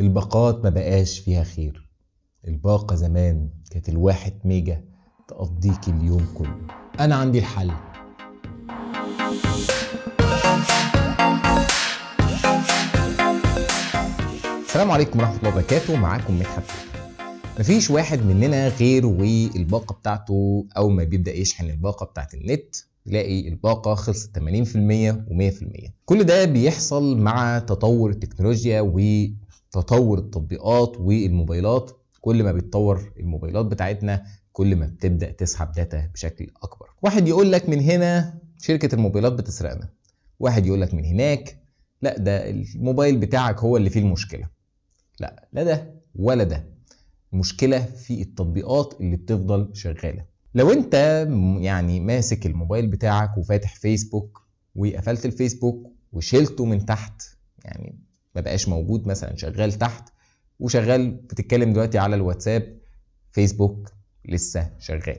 الباقات ما بقاش فيها خير الباقة زمان كانت الواحد ميجا تقضيك اليوم كله أنا عندي الحل السلام عليكم ورحمة الله وبركاته معاكم مدحت مفيش واحد مننا غير والباقة بتاعته أول ما بيبدأ يشحن الباقة بتاعت النت تلاقي الباقة خلصت 80% و100% كل ده بيحصل مع تطور التكنولوجيا و تطور التطبيقات والموبايلات كل ما بيتطور الموبايلات بتاعتنا كل ما بتبدا تسحب داتا بشكل اكبر واحد يقول لك من هنا شركه الموبايلات بتسرقنا واحد يقول لك من هناك لا ده الموبايل بتاعك هو اللي فيه المشكله لا لا ده ولا ده المشكله في التطبيقات اللي بتفضل شغاله لو انت يعني ماسك الموبايل بتاعك وفاتح فيسبوك وقفلت الفيسبوك وشلته من تحت يعني ما بقاش موجود مثلا شغال تحت وشغال بتتكلم دلوقتي على الواتساب فيسبوك لسه شغال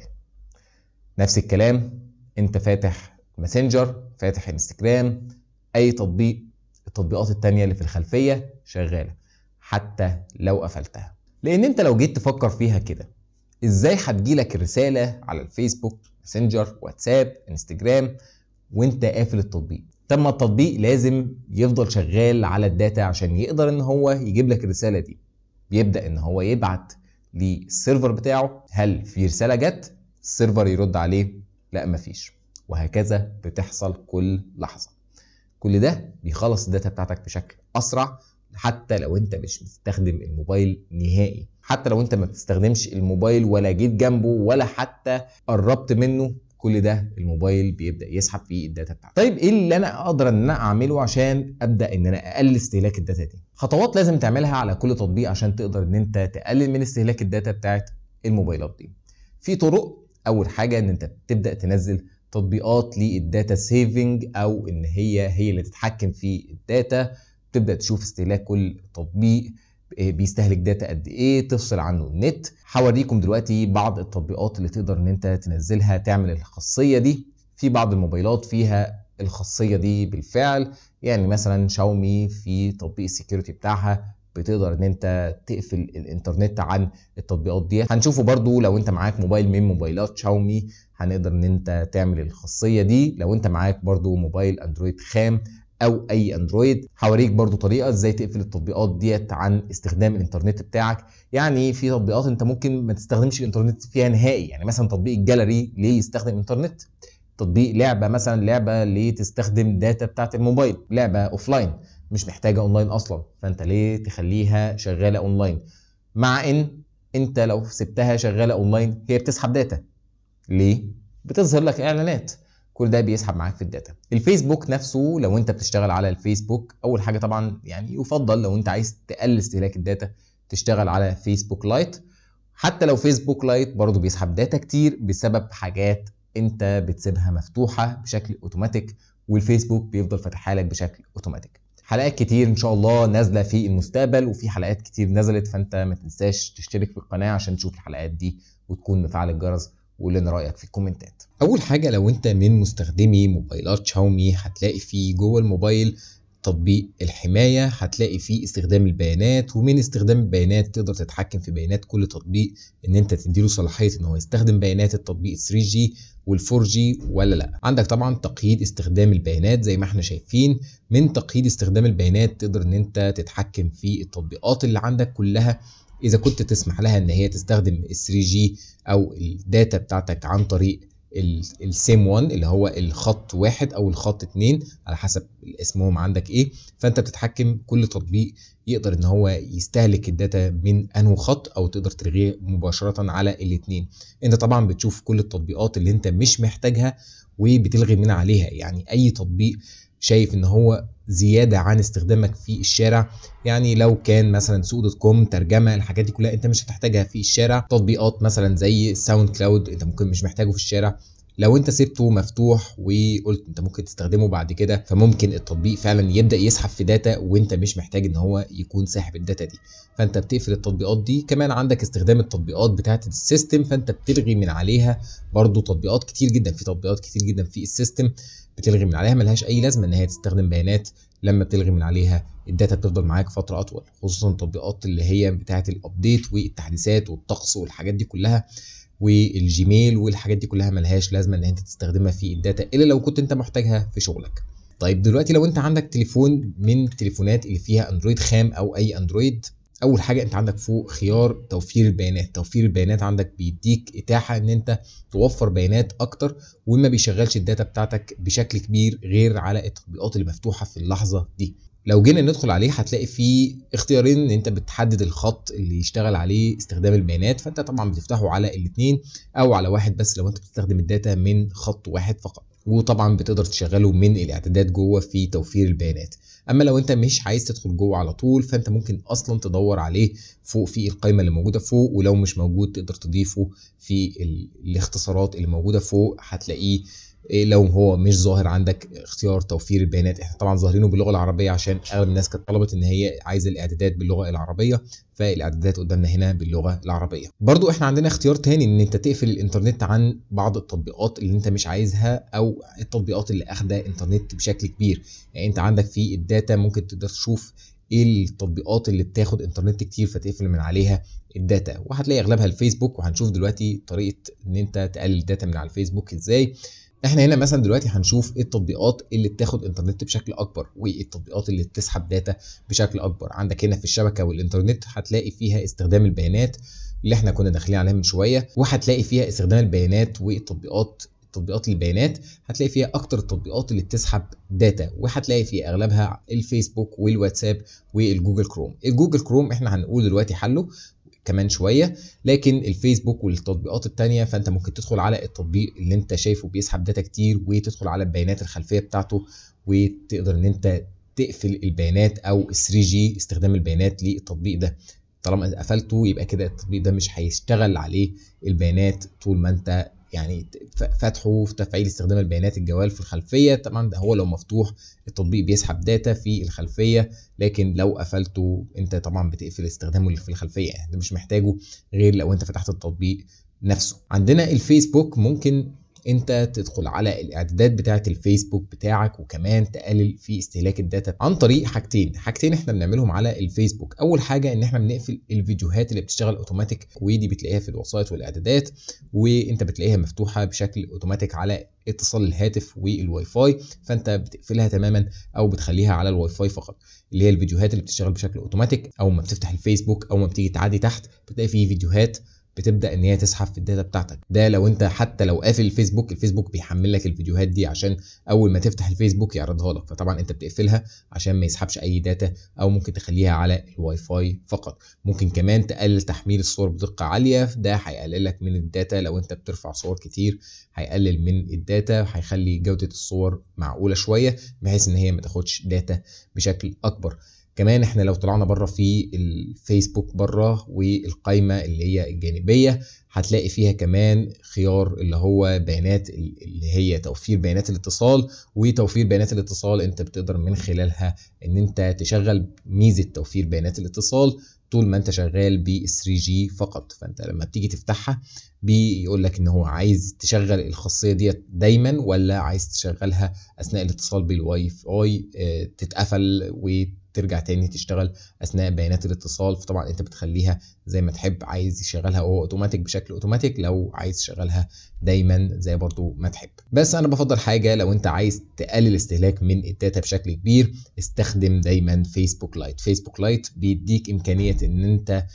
نفس الكلام انت فاتح ماسنجر فاتح انستجرام اي تطبيق التطبيقات التانية اللي في الخلفية شغالة حتى لو قفلتها لان انت لو جيت تفكر فيها كده ازاي هتجيلك الرسالة على الفيسبوك ماسنجر واتساب انستجرام وانت قافل التطبيق تم التطبيق لازم يفضل شغال على الداتا عشان يقدر ان هو يجيب لك الرساله دي بيبدا ان هو يبعت للسيرفر بتاعه هل في رساله جت السيرفر يرد عليه لا مفيش وهكذا بتحصل كل لحظه كل ده بيخلص الداتا بتاعتك بشكل اسرع حتى لو انت مش بتستخدم الموبايل نهائي حتى لو انت ما بتستخدمش الموبايل ولا جيت جنبه ولا حتى قربت منه كل ده الموبايل بيبدا يسحب فيه الداتا بتاعته طيب ايه اللي انا اقدر ان انا اعمله عشان ابدا ان انا اقلل استهلاك الداتا دي خطوات لازم تعملها على كل تطبيق عشان تقدر ان انت تقلل من استهلاك الداتا بتاعت الموبايلات دي في طرق اول حاجه ان انت تبدا تنزل تطبيقات للداتا سيفنج او ان هي هي اللي تتحكم في الداتا تبدا تشوف استهلاك كل تطبيق إيه، بيستهلك داتا قد ايه تفصل عنه النت هوريكم دلوقتي بعض التطبيقات اللي تقدر ان انت تنزلها تعمل الخاصيه دي في بعض الموبايلات فيها الخاصيه دي بالفعل يعني مثلا شاومي في تطبيق السكيورتي بتاعها بتقدر ان انت تقفل الانترنت عن التطبيقات دي هنشوفه برضو لو انت معاك موبايل من موبايلات شاومي هنقدر ان انت تعمل الخاصيه دي لو انت معاك برضو موبايل اندرويد خام او اي اندرويد هوريك برضو طريقه ازاي تقفل التطبيقات ديت عن استخدام الانترنت بتاعك يعني في تطبيقات انت ممكن ما تستخدمش الانترنت فيها نهائي يعني مثلا تطبيق الجاليري ليه يستخدم انترنت تطبيق لعبه مثلا لعبه ليه تستخدم داتا بتاعت الموبايل لعبه اوفلاين مش محتاجه اونلاين اصلا فانت ليه تخليها شغاله اونلاين مع ان انت لو سبتها شغاله اونلاين هي بتسحب داتا ليه بتظهر لك اعلانات كل ده بيسحب معاك في الداتا الفيسبوك نفسه لو انت بتشتغل على الفيسبوك اول حاجه طبعا يعني يفضل لو انت عايز تقلل استهلاك الداتا تشتغل على فيسبوك لايت حتى لو فيسبوك لايت برضه بيسحب داتا كتير بسبب حاجات انت بتسيبها مفتوحه بشكل اوتوماتيك والفيسبوك بيفضل فاتحها لك بشكل اوتوماتيك حلقات كتير ان شاء الله نازله في المستقبل وفي حلقات كتير نزلت فانت ما تنساش تشترك في القناه عشان تشوف الحلقات دي وتكون مفعل الجرس وقول لنا رايك في الكومنتات اول حاجه لو انت من مستخدمي موبايلات شاومي هتلاقي فيه جوه الموبايل تطبيق الحماية هتلاقي فيه استخدام البيانات ومن استخدام البيانات تقدر تتحكم في بيانات كل تطبيق ان انت تديله صلاحية ان هو يستخدم بيانات التطبيق 3G وال4G ولا لا عندك طبعا تقييد استخدام البيانات زي ما احنا شايفين من تقييد استخدام البيانات تقدر ان انت تتحكم في التطبيقات اللي عندك كلها اذا كنت تسمح لها ان هي تستخدم ال 3 جي او الداتا بتاعتك عن طريق السيم 1 اللي هو الخط واحد او الخط اتنين على حسب اسمهم عندك ايه فانت بتتحكم كل تطبيق يقدر ان هو يستهلك الداتا من انه خط او تقدر تلغيه مباشره على الاثنين انت طبعا بتشوف كل التطبيقات اللي انت مش محتاجها وبتلغي من عليها يعني اي تطبيق شايف ان هو زياده عن استخدامك في الشارع يعني لو كان مثلا سوق دوت كوم ترجمه الحاجات دي كلها انت مش هتحتاجها في الشارع تطبيقات مثلا زي الساوند كلاود انت ممكن مش محتاجه في الشارع لو انت سبته مفتوح وقلت انت ممكن تستخدمه بعد كده فممكن التطبيق فعلا يبدا يسحب في داتا وانت مش محتاج ان هو يكون ساحب الداتا دي فانت بتقفل التطبيقات دي كمان عندك استخدام التطبيقات بتاعه السيستم فانت بتلغي من عليها برضو تطبيقات كتير جدا في تطبيقات كتير جدا في السيستم بتلغي من عليها ملهاش اي لازمه ان هي تستخدم بيانات لما بتلغي من عليها الداتا بتفضل معاك فتره اطول خصوصا التطبيقات اللي هي بتاعه الابديت والتحديثات والطقس والحاجات دي كلها والجيميل والحاجات دي كلها ملهاش لازمه ان انت تستخدمها في الداتا الا لو كنت انت محتاجها في شغلك طيب دلوقتي لو انت عندك تليفون من التليفونات اللي فيها اندرويد خام او اي اندرويد اول حاجه انت عندك فوق خيار توفير البيانات توفير البيانات عندك بيديك اتاحه ان انت توفر بيانات اكتر وما بيشغلش الداتا بتاعتك بشكل كبير غير على التطبيقات اللي مفتوحه في اللحظه دي لو جينا ندخل عليه هتلاقي فيه اختيارين ان انت بتحدد الخط اللي يشتغل عليه استخدام البيانات فانت طبعا بتفتحه على الاثنين او على واحد بس لو انت بتستخدم الداتا من خط واحد فقط وطبعا بتقدر تشغله من الاعدادات جوه في توفير البيانات اما لو انت مش عايز تدخل جوه على طول فانت ممكن اصلا تدور عليه فوق في القائمه اللي موجوده فوق ولو مش موجود تقدر تضيفه في الاختصارات اللي موجوده فوق هتلاقيه إيه لو هو مش ظاهر عندك اختيار توفير البيانات احنا طبعا ظاهرينه باللغه العربيه عشان اغلب الناس كانت طلبت ان هي عايزه الاعدادات باللغه العربيه فالاعدادات قدامنا هنا باللغه العربيه برضو احنا عندنا اختيار تاني ان انت تقفل الانترنت عن بعض التطبيقات اللي انت مش عايزها او التطبيقات اللي اخده انترنت بشكل كبير يعني انت عندك في الداتا ممكن تقدر تشوف ايه التطبيقات اللي بتاخد انترنت كتير فتقفل من عليها الداتا وهتلاقي اغلبها الفيسبوك وهنشوف دلوقتي طريقه ان انت تقلل الداتا من على الفيسبوك ازاي احنا هنا مثلا دلوقتي هنشوف ايه التطبيقات اللي بتاخد انترنت بشكل اكبر وايه التطبيقات اللي بتسحب داتا بشكل اكبر عندك هنا في الشبكه والانترنت هتلاقي فيها استخدام البيانات اللي احنا كنا داخلين عليها من شويه وهتلاقي فيها استخدام البيانات والتطبيقات تطبيقات البيانات هتلاقي فيها اكتر التطبيقات اللي بتسحب داتا وهتلاقي في اغلبها الفيسبوك والواتساب والجوجل كروم الجوجل كروم احنا هنقول دلوقتي حله كمان شويه لكن الفيسبوك والتطبيقات التانيه فانت ممكن تدخل على التطبيق اللي انت شايفه بيسحب داتا كتير وتدخل على البيانات الخلفيه بتاعته وتقدر ان انت تقفل البيانات او 3 جي استخدام البيانات للتطبيق ده طالما قفلته يبقى كده التطبيق ده مش هيشتغل عليه البيانات طول ما انت يعني فتحه في تفعيل استخدام البيانات الجوال في الخلفيه طبعا ده هو لو مفتوح التطبيق بيسحب داتا في الخلفيه لكن لو قفلته انت طبعا بتقفل استخدامه في الخلفيه يعني مش محتاجه غير لو انت فتحت التطبيق نفسه عندنا الفيسبوك ممكن انت تدخل على الاعدادات بتاعه الفيسبوك بتاعك وكمان تقلل في استهلاك الداتا عن طريق حاجتين حاجتين احنا بنعملهم على الفيسبوك اول حاجه ان احنا بنقفل الفيديوهات اللي بتشتغل اوتوماتيك ودي بتلاقيها في الوسائط والاعدادات وانت بتلاقيها مفتوحه بشكل اوتوماتيك على اتصال الهاتف والواي فاي فانت بتقفلها تماما او بتخليها على الواي فاي فقط اللي هي الفيديوهات اللي بتشتغل بشكل اوتوماتيك او ما بتفتح الفيسبوك او ما بتيجي تعدي تحت بتلاقي فيه فيديوهات بتبدا ان هي تسحب في الداتا بتاعتك ده لو انت حتى لو قافل الفيسبوك الفيسبوك بيحمل لك الفيديوهات دي عشان اول ما تفتح الفيسبوك يعرضها لك فطبعا انت بتقفلها عشان ما يسحبش اي داتا او ممكن تخليها على الواي فاي فقط ممكن كمان تقلل تحميل الصور بدقه عاليه ده هيقلل لك من الداتا لو انت بترفع صور كتير هيقلل من الداتا هيخلي جوده الصور معقوله شويه بحيث ان هي ما تاخدش داتا بشكل اكبر كمان احنا لو طلعنا بره في الفيسبوك بره والقايمه اللي هي الجانبيه هتلاقي فيها كمان خيار اللي هو بيانات اللي هي توفير بيانات الاتصال وتوفير بيانات الاتصال انت بتقدر من خلالها ان انت تشغل ميزه توفير بيانات الاتصال طول ما انت شغال بال 3 جي فقط فانت لما بتيجي تفتحها بيقول لك ان هو عايز تشغل الخاصيه ديت دايما ولا عايز تشغلها اثناء الاتصال بالواي فاي آه، تتقفل وت ترجع تاني تشتغل اثناء بيانات الاتصال فطبعا انت بتخليها زي ما تحب عايز يشغلها هو اوتوماتيك بشكل اوتوماتيك لو عايز تشغلها دايما زي برضو ما تحب بس انا بفضل حاجه لو انت عايز تقلل استهلاك من الداتا بشكل كبير استخدم دايما فيسبوك لايت فيسبوك لايت بيديك امكانيه ان انت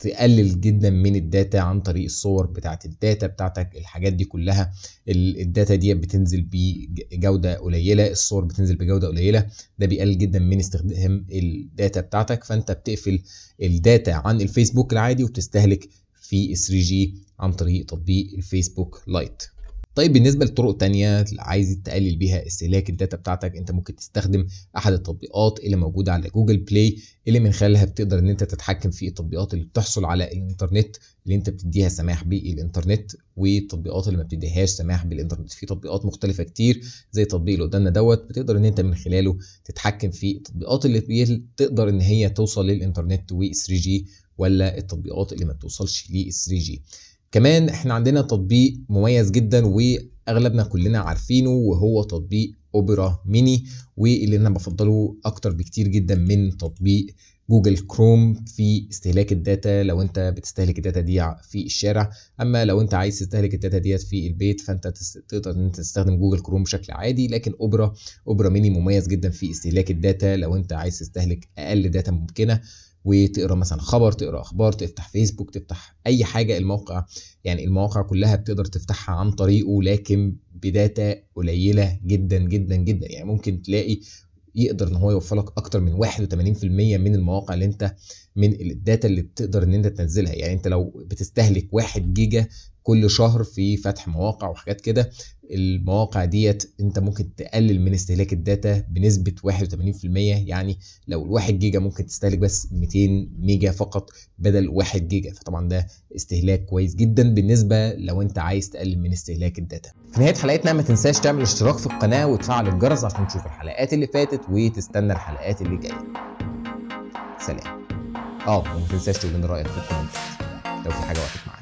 تقلل جدا من الداتا عن طريق الصور بتاعت الداتا بتاعتك الحاجات دي كلها الداتا دي بتنزل بجوده قليله الصور بتنزل بجوده قليله ده بيقلل جدا من استخدام الداتا بتاعتك فانت بتقفل الداتا عن الفيسبوك العادي وبتستهلك في 3G عن طريق تطبيق الفيسبوك لايت طيب بالنسبه لطرق تانية عايز تقلل بيها استهلاك الداتا بتاعتك انت ممكن تستخدم احد التطبيقات اللي موجوده على جوجل بلاي اللي من خلالها بتقدر ان انت تتحكم في التطبيقات اللي بتحصل على الانترنت اللي انت بتديها سماح بالانترنت والتطبيقات اللي ما بتديهاش سماح بالانترنت في تطبيقات مختلفه كتير زي التطبيق اللي قدامنا دوت بتقدر ان انت من خلاله تتحكم في التطبيقات اللي تقدر ان هي توصل للانترنت و 3 جي ولا التطبيقات اللي ما بتوصلش لل 3 جي كمان احنا عندنا تطبيق مميز جدا واغلبنا كلنا عارفينه وهو تطبيق اوبرا ميني واللي انا بفضله اكتر بكتير جدا من تطبيق جوجل كروم في استهلاك الداتا لو انت بتستهلك الداتا دي في الشارع اما لو انت عايز تستهلك الداتا ديت في البيت فانت تقدر ان انت تستخدم جوجل كروم بشكل عادي لكن اوبرا اوبرا ميني مميز جدا في استهلاك الداتا لو انت عايز تستهلك اقل داتا ممكنه وتقرا مثلا خبر تقرا اخبار تفتح فيسبوك تفتح اي حاجه الموقع يعني المواقع كلها بتقدر تفتحها عن طريقه لكن بداتا قليله جدا جدا جدا يعني ممكن تلاقي يقدر ان هو يوفر لك اكتر من 81% من المواقع اللي انت من الداتا اللي بتقدر ان انت تنزلها يعني انت لو بتستهلك 1 جيجا كل شهر في فتح مواقع وحاجات كده المواقع ديت انت ممكن تقلل من استهلاك الداتا بنسبه 81% يعني لو الواحد جيجا ممكن تستهلك بس 200 ميجا فقط بدل 1 جيجا فطبعا ده استهلاك كويس جدا بالنسبه لو انت عايز تقلل من استهلاك الداتا في نهايه حلقتنا ما تنساش تعمل اشتراك في القناه وتفعل الجرس عشان تشوف الحلقات اللي فاتت وتستنى الحلقات اللي جايه سلام اه وما تنساش تقول لنا رايك في الكومنتات لو في حاجه وقفت معاك